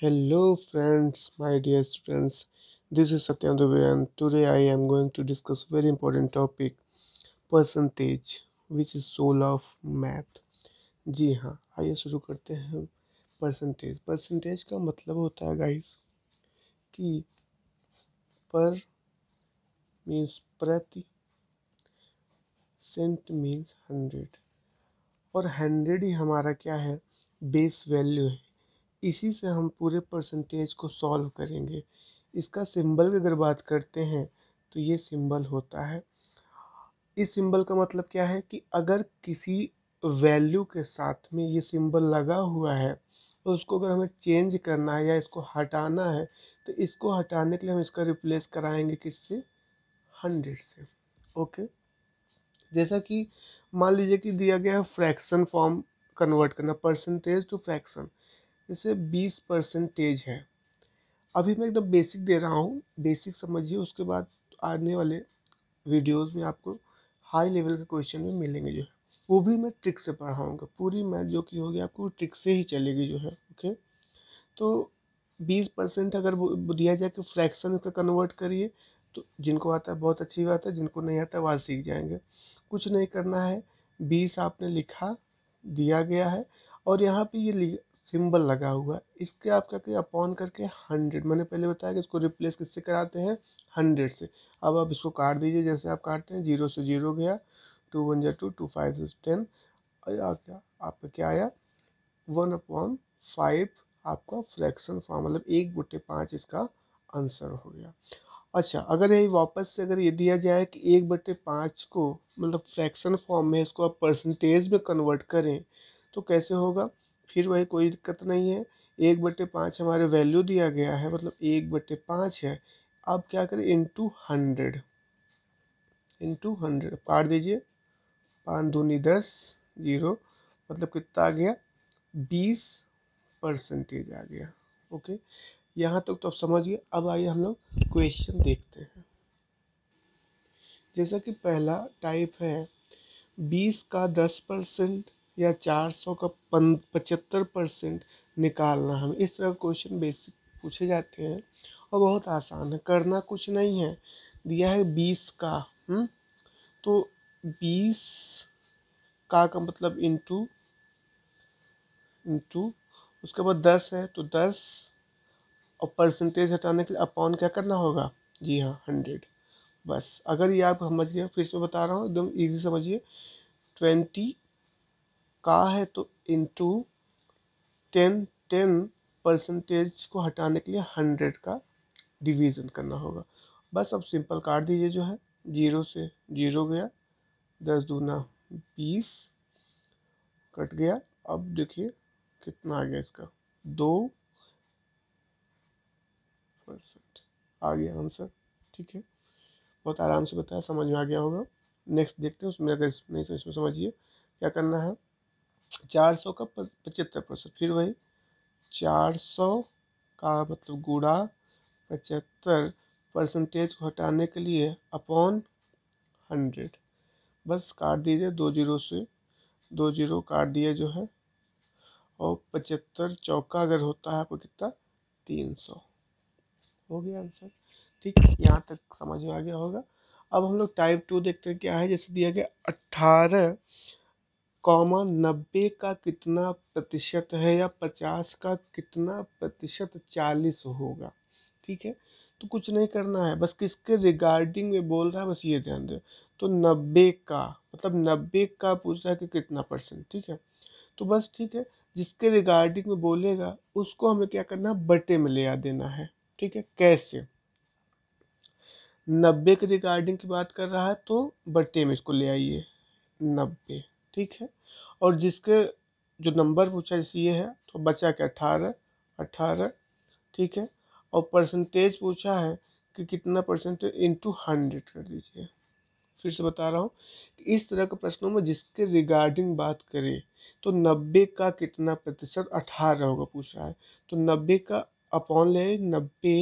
hello friends my dear students this is Satya Dubey and today I am going to discuss very important topic percentage which is soul of math जी हाँ आइए शुरू करते हैं percentage percentage का मतलब होता है गाइस कि पर मीन्स प्रति सेंट मीन्स हंड्रेड और हंड्रेड ही हमारा क्या है बेस वैल्यू है इसी से हम पूरे परसेंटेज को सॉल्व करेंगे इसका सिंबल की अगर बात करते हैं तो ये सिंबल होता है इस सिंबल का मतलब क्या है कि अगर किसी वैल्यू के साथ में ये सिंबल लगा हुआ है और तो उसको अगर हमें चेंज करना है या इसको हटाना है तो इसको हटाने के लिए हम इसका रिप्लेस कराएंगे किससे हंड्रेड से ओके जैसा कि मान लीजिए कि दिया गया है फ्रैक्शन फॉर्म कन्वर्ट करना परसेंटेज टू फ्रैक्शन जैसे बीस परसेंटेज है अभी मैं एकदम बेसिक दे रहा हूँ बेसिक समझिए उसके बाद आने वाले वीडियोस में आपको हाई लेवल के क्वेश्चन में मिलेंगे जो है वो भी मैं ट्रिक से पढ़ाऊँगा पूरी मैथ जो कि होगी आपको ट्रिक से ही चलेगी जो है ओके तो बीस परसेंट अगर दिया जाए कि फ्रैक्शन का कन्वर्ट करिए तो जिनको आता है बहुत अच्छी बात है जिनको नहीं आता वहाँ सीख जाएंगे कुछ नहीं करना है बीस आपने लिखा दिया गया है और यहाँ पे ये सिंबल लगा हुआ है इसके आप क्या करिए अपॉन करके हंड्रेड मैंने पहले बताया कि इसको रिप्लेस किससे कराते हैं हंड्रेड से अब आप इसको काट दीजिए जैसे आप काटते हैं जीरो से जीरो गया टू वन जो टू टू फाइव से टेन आ क्या आपका क्या आया वन अपॉन फाइव आपका फ्रैक्शन फॉर्म मतलब एक बुटे पाँच इसका आंसर हो गया अच्छा अगर यही वापस से अगर ये दिया जाए कि एक बटे पाँच को मतलब फ्रैक्शन फॉर्म में इसको आप परसेंटेज में कन्वर्ट करें तो कैसे होगा फिर वही कोई दिक्कत नहीं है एक बटे पाँच हमारे वैल्यू दिया गया है मतलब एक बटे पाँच है अब क्या करें इंटू हंड्रेड इंटू हंड्रेड काट दीजिए पाँच दूनी दस जीरो मतलब कितना आ गया बीस परसेंटेज आ गया ओके यहाँ तक तो आप समझिए अब आइए हम लोग क्वेश्चन देखते हैं जैसा कि पहला टाइप है बीस का दस परसेंट या चार सौ का पचहत्तर परसेंट निकालना हमें इस तरह क्वेश्चन बेसिक पूछे जाते हैं और बहुत आसान है करना कुछ नहीं है दिया है बीस का हुँ? हम्म? तो बीस का का मतलब इंटू इंटू उसके बाद दस है तो दस और परसेंटेज हटाने के लिए अपॉन क्या करना होगा जी हाँ हंड्रेड बस अगर ये आप समझ गए फिर से बता रहा हूँ एकदम इजी समझिए ट्वेंटी का है तो इनटू टेन टेन परसेंटेज को हटाने के लिए हंड्रेड का डिवीज़न करना होगा बस अब सिंपल काट दीजिए जो है जीरो से जीरो गया दस दूना बीस कट गया अब देखिए कितना आ गया इसका दो परसेंट आ गया आंसर ठीक है बहुत आराम से बताया समझ में आ गया होगा नेक्स्ट देखते हैं उसमें अगर नहीं तो इसमें समझिए क्या करना है चार सौ का पचहत्तर परसेंट फिर वही चार सौ का मतलब गुड़ा पचहत्तर परसेंटेज को हटाने के लिए अपॉन हंड्रेड बस काट दीजिए दो जीरो से दो जीरो काट दिए जो है और पचहत्तर चौका अगर होता है आपको कितना तीन सौ हो गया आंसर ठीक यहाँ तक समझ में आ गया होगा अब हम लोग टाइप टू देखते हैं क्या है जैसे दिया गया अट्ठारह कॉमा नब्बे का कितना प्रतिशत है या पचास का कितना प्रतिशत चालीस होगा ठीक है तो कुछ नहीं करना है बस किसके रिगार्डिंग में बोल रहा है बस ये ध्यान दें तो नब्बे का मतलब नब्बे का पूछ रहा है कि कितना परसेंट ठीक है तो बस ठीक है जिसके रिगार्डिंग में बोलेगा उसको हमें क्या करना है बटे में ले आ देना है ठीक है कैसे नब्बे के रिगार्डिंग की बात कर रहा है तो बटे में इसको ले आइए नब्बे ठीक है और जिसके जो नंबर पूछा जैसे ये है तो बचा के अठारह अठारह ठीक है और परसेंटेज पूछा है कि कितना परसेंटेज इंटू हंड्रेड कर दीजिए फिर से बता रहा हूँ इस तरह के प्रश्नों में जिसके रिगार्डिंग बात करें तो नब्बे का कितना प्रतिशत अठारह होगा पूछ रहा है तो नब्बे का अपॉन ले नब्बे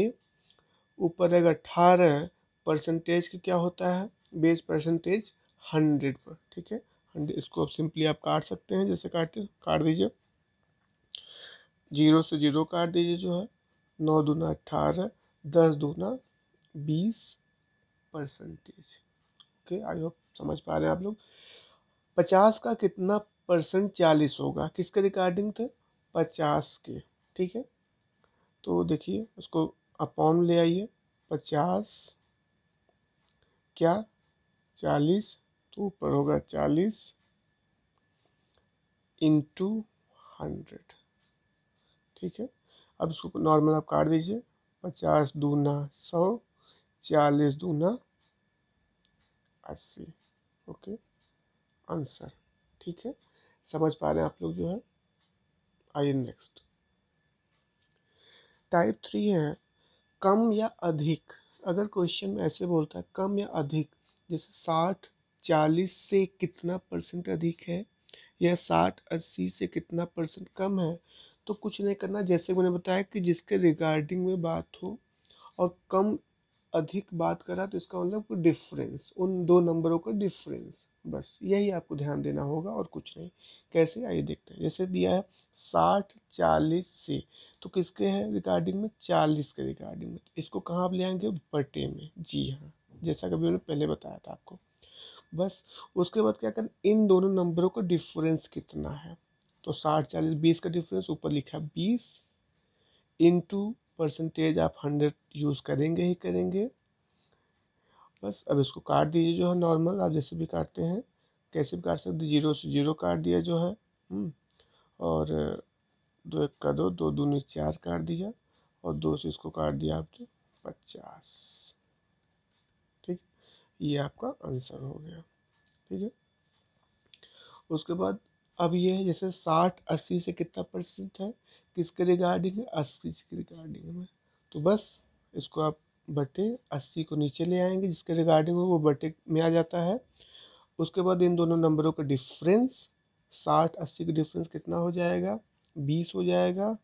ऊपर अगर अठारह परसेंटेज का क्या होता है बेस परसेंटेज हंड्रेड पर ठीक है एंड इसको आप सिंपली आप काट सकते हैं जैसे काटते काट दीजिए जीरो से जीरो काट दीजिए जो है नौ दूना अट्ठारह दस दूना बीस परसेंटेज ओके आई होप समझ पा रहे हैं आप लोग पचास का कितना परसेंट चालीस होगा किसके रिकॉर्डिंग थे पचास के ठीक है तो देखिए उसको अपॉन ले आइए पचास क्या चालीस तो ऊपर होगा चालीस इंटू हंड्रेड ठीक है अब इसको नॉर्मल आप काट दीजिए पचास दूना सौ चालीस दूना अस्सी ओके आंसर ठीक है समझ पा रहे हैं आप लोग जो है आइए नेक्स्ट टाइप थ्री है कम या अधिक अगर क्वेश्चन में ऐसे बोलता है कम या अधिक जैसे साठ चालीस से कितना परसेंट अधिक है या साठ अस्सी से कितना परसेंट कम है तो कुछ नहीं करना जैसे मैंने बताया कि जिसके रिगार्डिंग में बात हो और कम अधिक बात करा तो इसका मतलब डिफरेंस उन दो नंबरों का डिफरेंस बस यही आपको ध्यान देना होगा और कुछ नहीं कैसे आइए देखते हैं जैसे दिया है साठ चालीस से तो किसके है रिगार्डिंग में चालीस के रिगार्डिंग में इसको कहाँ आप ले आएंगे बटे में जी हाँ जैसा कभी मैंने पहले बताया था आपको बस उसके बाद क्या करें इन दोनों नंबरों का डिफरेंस कितना है तो साठ चालीस बीस का डिफरेंस ऊपर लिखा बीस इंटू परसेंटेज आप हंड्रेड यूज़ करेंगे ही करेंगे बस अब इसको काट दीजिए जो है नॉर्मल आप जैसे भी काटते हैं कैसे भी काट सकते जीरो से जीरो काट दिया जो है हम्म, और दो एक का दो दो दूनी चार काट दिया और दो से इसको काट दिया आपने पचास ये आपका आंसर हो गया ठीक है उसके बाद अब ये है जैसे साठ अस्सी से कितना परसेंट है किसके रिगार्डिंग है अस्सी के रिगार्डिंग में तो बस इसको आप बटे अस्सी को नीचे ले आएंगे जिसके रिगार्डिंग हो वो बटे में आ जाता है उसके बाद इन दोनों नंबरों का डिफरेंस साठ अस्सी का डिफरेंस कितना हो जाएगा बीस हो जाएगा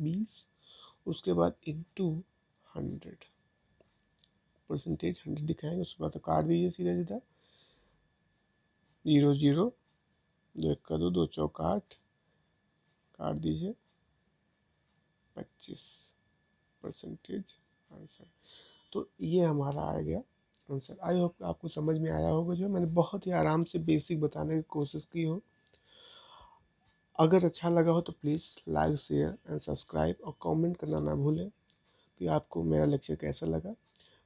बीस उसके बाद इंटू हंड्रेड परसेंटेज हंड्रेड दिखाएंगे उसके बाद तो काट दीजिए सीधा सीधा जीरो जीरो दो एक का दो दो आठ काट दीजिए पच्चीस परसेंटेज आंसर तो ये हमारा आ गया आंसर आई होप आपको समझ में आया होगा जो मैंने बहुत ही आराम से बेसिक बताने की कोशिश की हो अगर अच्छा लगा हो तो please like share and subscribe और कमेंट करना ना भूलें कि आपको मेरा लेक्चर कैसा लगा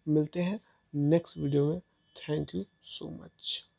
मिलते हैं नेक्स्ट वीडियो में थैंक यू सो मच